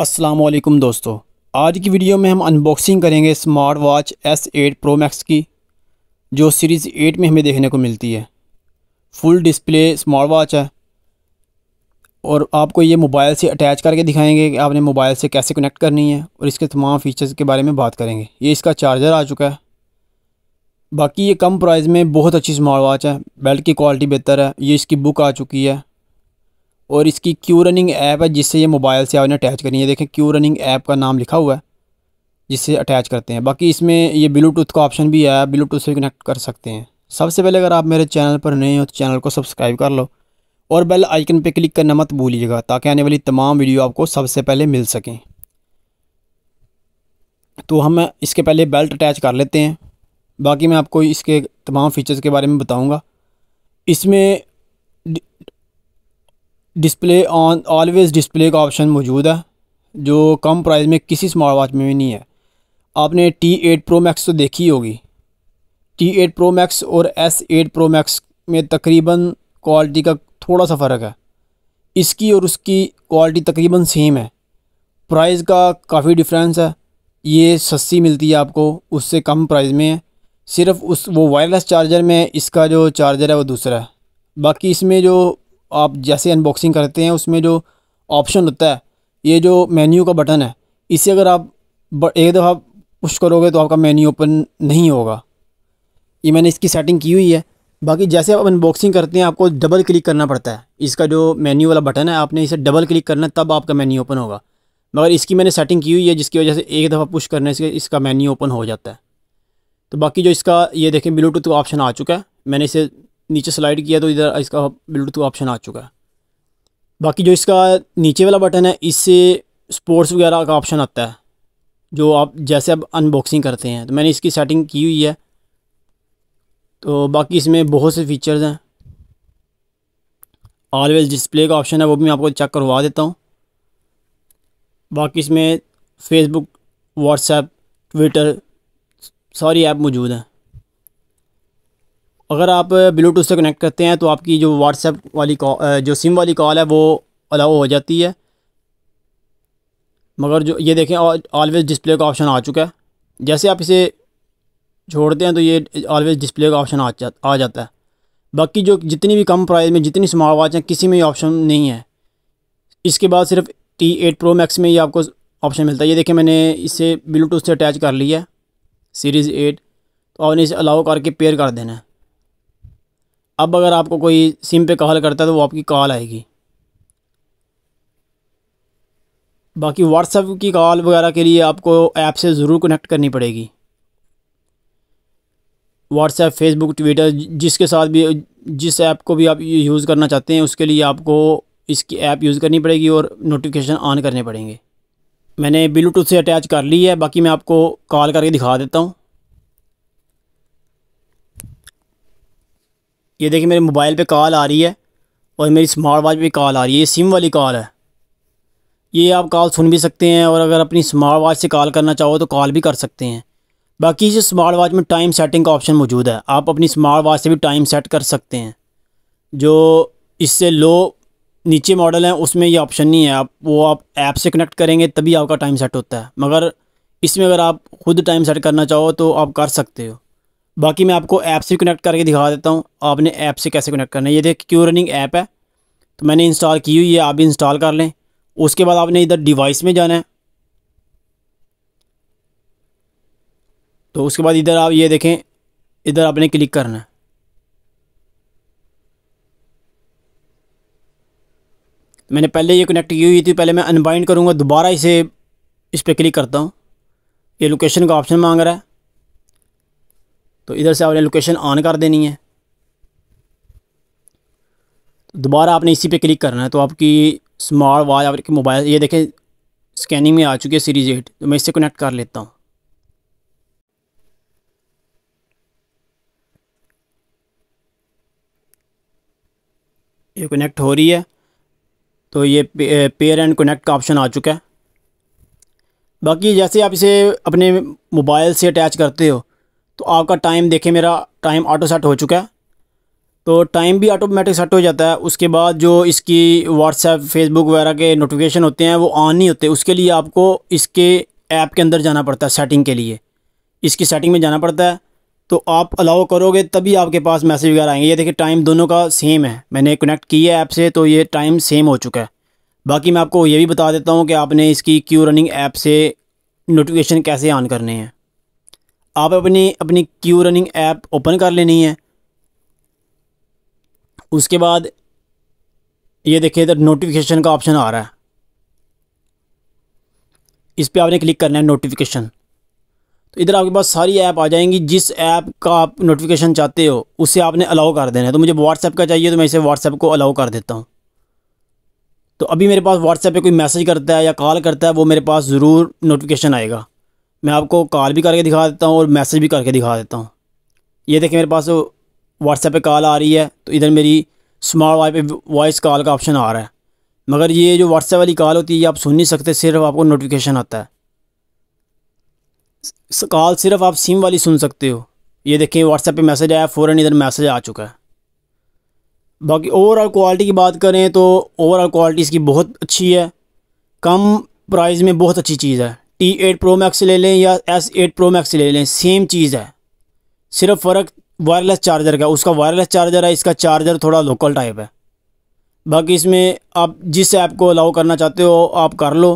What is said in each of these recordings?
असलम दोस्तों आज की वीडियो में हम अनबॉक्सिंग करेंगे smart watch S eight pro max की जो सीरीज़ एट में हमें देखने को मिलती है फुल डिस्प्ले स्मार्ट वॉच है और आपको ये मोबाइल से अटैच करके दिखाएंगे कि आपने मोबाइल से कैसे कनेक्ट करनी है और इसके तमाम फ़ीचर्स के बारे में बात करेंगे ये इसका चार्जर आ चुका है बाकी ये कम प्राइस में बहुत अच्छी स्मार्ट वॉच है बेल्ट की क्वालिटी बेहतर है ये इसकी बुक आ चुकी है और इसकी क्यू रनिंग ऐप है जिससे ये मोबाइल से आपने अटैच करनी है देखें क्यू रनिंग ऐप का नाम लिखा हुआ है जिससे अटैच करते हैं बाकी इसमें ये ब्लूटूथ का ऑप्शन भी है ब्लूटूथ से कनेक्ट कर सकते हैं सबसे पहले अगर आप मेरे चैनल पर नए हो तो चैनल को सब्सक्राइब कर लो और बेल आइकन पर क्लिक करना मत भूलिएगा ताकि आने वाली तमाम वीडियो आपको सबसे पहले मिल सकें तो हम इसके पहले बेल्ट अटैच कर लेते हैं बाकी मैं आपको इसके तमाम फ़ीचर्स के बारे में बताऊंगा इसमें डिस्प्ले ऑन ऑलवेज़ डिस्प्ले का ऑप्शन मौजूद है जो कम प्राइस में किसी स्मार्ट वॉच में भी नहीं है आपने टी एट प्रो मैक्स तो देखी होगी टी एट प्रो मैक्स और एस एट प्रो मैक्स में तकरीबन क्वालिटी का थोड़ा सा फ़र्क है इसकी और उसकी क्वालिटी तकरीबन सेम है प्राइस का काफ़ी डिफरेंस है ये सस्ती मिलती है आपको उससे कम प्राइस में है सिर्फ उस वो वायरलेस चार्जर में इसका जो चार्जर है वो दूसरा है बाकी इसमें जो आप जैसे अनबॉक्सिंग करते हैं उसमें जो ऑप्शन होता है ये जो मेन्यू का बटन है इसे अगर आप एक दफ़ा पुश करोगे तो आपका मेन्यू ओपन नहीं होगा ये मैंने इसकी सेटिंग की हुई है बाकी जैसे आप अनबॉक्सिंग करते हैं आपको डबल क्लिक करना पड़ता है इसका जो मेन्यू वाला बटन है आपने इसे डबल क्लिक करना तब आपका मेन्यू ओपन होगा मगर इसकी मैंने सेटिंग की हुई है जिसकी वजह से एक दफ़ा पुश करने से इसका मेन्यू ओपन हो जाता है तो बाकी जो इसका ये देखें ब्लूटूथ का ऑप्शन आ चुका है मैंने इसे नीचे स्लाइड किया तो इधर इसका ब्लूटूथ ऑप्शन आ चुका है बाकी जो इसका नीचे वाला बटन है इससे स्पोर्ट्स वगैरह का ऑप्शन आता है जो आप जैसे आप अनबॉक्सिंग करते हैं तो मैंने इसकी सेटिंग की हुई है तो बाकी इसमें बहुत से फीचर्स हैं ऑलवेज डिस्प्ले का ऑप्शन है वो भी मैं आपको चेक करवा देता हूँ बाकी इसमें फेसबुक व्हाट्सएप ट्विटर सारी ऐप मौजूद हैं अगर आप ब्लूटूथ से कनेक्ट करते हैं तो आपकी जो व्हाट्सएप वाली जो सिम वाली कॉल है वो अलाउ हो जाती है मगर जो ये देखें ऑलवेज डिस्प्ले का ऑप्शन आ चुका है जैसे आप इसे छोड़ते हैं तो ये ऑलवेज डिस्प्ले का ऑप्शन आ, जा, आ जाता है बाकी जो जितनी भी कम प्राइस में जितनी स्मार्ट वॉच हैं किसी में ये ऑप्शन नहीं है इसके बाद सिर्फ टी एट प्रो मैक्स में ही आपको ऑप्शन मिलता है ये देखें मैंने इसे ब्लूटूथ से अटैच कर लिया है सीरीज़ एट तो आपने इसे अलाउ करके पेयर कर देना है अब अगर आपको कोई सिम पे कॉल करता है तो वो आपकी कॉल आएगी बाकी व्हाट्सअप की कॉल वगैरह के लिए आपको ऐप से ज़रूर कनेक्ट करनी पड़ेगी व्हाट्सएप फेसबुक ट्विटर जिसके साथ भी जिस ऐप को भी आप यूज़ करना चाहते हैं उसके लिए आपको इसकी ऐप यूज़ करनी पड़ेगी और नोटिफिकेशन ऑन करने पड़ेंगे मैंने ब्लूटूथ से अटैच कर ली है बाकी मैं आपको कॉल करके दिखा देता हूँ ये देखिए मेरे मोबाइल पे कॉल आ रही है और मेरी स्मार्ट वॉच पे कॉल आ रही है ये सिम वाली कॉल है ये आप कॉल सुन भी सकते हैं और अगर अपनी स्मार्ट वॉच से कॉल करना चाहो तो कॉल भी कर सकते हैं बाकी इस स्मार्ट वॉच में टाइम सेटिंग का ऑप्शन मौजूद है आप अपनी स्मार्ट वॉच से भी टाइम सेट कर सकते हैं जो इससे लो नीचे मॉडल हैं उसमें ये ऑप्शन नहीं है आप वो आप ऐप से कनेक्ट करेंगे तभी आपका टाइम सेट होता है मगर इसमें अगर आप ख़ुद टाइम सेट करना चाहो तो आप कर सकते हो बाकी मैं आपको ऐप से कनेक्ट करके दिखा देता हूँ आपने ऐप से कैसे कनेक्ट करना है ये देख क्यू रनिंग ऐप है तो मैंने इंस्टॉल की हुई है आप भी इंस्टॉल कर लें उसके बाद आपने इधर डिवाइस में जाना है तो उसके बाद इधर आप ये देखें इधर आपने क्लिक करना है मैंने पहले ये कनेक्ट की हुई थी पहले मैं अनबाइंड करूँगा दोबारा इसे इस पर क्लिक करता हूँ ये लोकेशन का ऑप्शन मांग रहा है तो इधर से आपने लोकेशन ऑन कर देनी है दोबारा आपने इसी पे क्लिक करना है तो आपकी स्मार्ट वॉच आपके मोबाइल ये देखें स्कैनिंग में आ चुकी है सीरीज़ एट तो मैं इससे कनेक्ट कर लेता हूँ ये कनेक्ट हो रही है तो ये पेयर एंड कनेक्ट का ऑप्शन आ चुका है बाकी जैसे आप इसे अपने मोबाइल से अटैच करते हो तो आपका टाइम देखें मेरा टाइम ऑटो सेट हो चुका है तो टाइम भी ऑटोमेटिक सेट हो जाता है उसके बाद जो इसकी व्हाट्सएप फेसबुक वगैरह के नोटिफिकेशन होते हैं वो ऑन नहीं होते उसके लिए आपको इसके ऐप के अंदर जाना पड़ता है सेटिंग के लिए इसकी सेटिंग में जाना पड़ता है तो आप अलाउ करोगे तभी आपके पास मैसेज वगैरह आएंगे ये देखिए टाइम दोनों का सेम है मैंने कनेक्ट की है ऐप से तो ये टाइम सेम हो चुका है बाकी मैं आपको ये भी बता देता हूँ कि आपने इसकी क्यू रनिंग ऐप से नोटिफिकेशन कैसे ऑन करने हैं आप अपनी अपनी क्यू रनिंग ऐप ओपन कर लेनी है उसके बाद ये देखिए इधर नोटिफिकेशन का ऑप्शन आ रहा है इस पर आपने क्लिक करना है नोटिफिकेशन तो इधर आपके पास सारी ऐप आ जाएंगी जिस ऐप का आप नोटिफिकेशन चाहते हो उसे आपने अलाउ कर देना है तो मुझे व्हाट्सएप का चाहिए तो मैं इसे व्हाट्सएप को अलाउ कर देता हूँ तो अभी मेरे पास व्हाट्सएप पे कोई मैसेज करता है या कॉल करता है वो मेरे पास ज़रूर नोटिफिकेशन आएगा मैं आपको कॉल भी करके दिखा देता हूँ और मैसेज भी करके दिखा देता हूँ ये देखिए मेरे पास व्हाट्सएप पे कॉल आ रही है तो इधर मेरी स्मार्ट वाई पे वॉइस कॉल का ऑप्शन आ रहा है मगर ये जो व्हाट्सएप वाली कॉल होती है ये आप सुन नहीं सकते सिर्फ आपको नोटिफिकेशन आता है कॉल सिर्फ आप सिम वाली सुन सकते हो ये देखें व्हाट्सएप पे मैसेज आया फ़ौरन इधर मैसेज आ चुका है बाकी ओवरऑल क्वालिटी की बात करें तो ओवरऑल क्वालिटी इसकी बहुत अच्छी है कम प्राइस में बहुत अच्छी चीज़ है टी एट प्रो मैक्स ले लें या एस एट प्रो मैक्स ले लें सेम चीज़ है सिर्फ फ़र्क वायरलेस चार्जर का उसका वायरलेस चार्जर है इसका चार्जर थोड़ा लोकल टाइप है बाकी इसमें आप जिस ऐप को अलाउ करना चाहते हो आप कर लो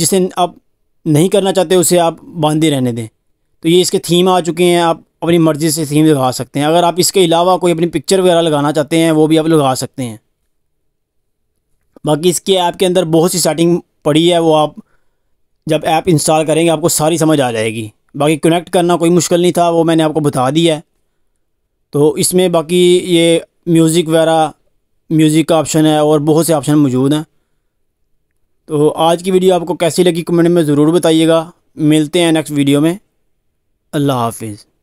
जिसे आप नहीं करना चाहते उसे आप बांधे रहने दें तो ये इसके थीम आ चुके हैं आप अपनी मर्ज़ी से थीम लगा सकते हैं अगर आप इसके अलावा कोई अपनी पिक्चर वगैरह लगाना चाहते हैं वो भी आप लगा सकते हैं बाकी इसके ऐप के अंदर बहुत सी सेटिंग पड़ी है वो आप जब ऐप इंस्टॉल करेंगे आपको सारी समझ आ जाएगी बाकी कनेक्ट करना कोई मुश्किल नहीं था वो मैंने आपको बता दिया है तो इसमें बाकी ये म्यूज़िक वगैरह म्यूज़िक का ऑप्शन है और बहुत से ऑप्शन मौजूद हैं तो आज की वीडियो आपको कैसी लगी कमेंट में ज़रूर बताइएगा मिलते हैं नेक्स्ट वीडियो में अल्लाह हाफिज़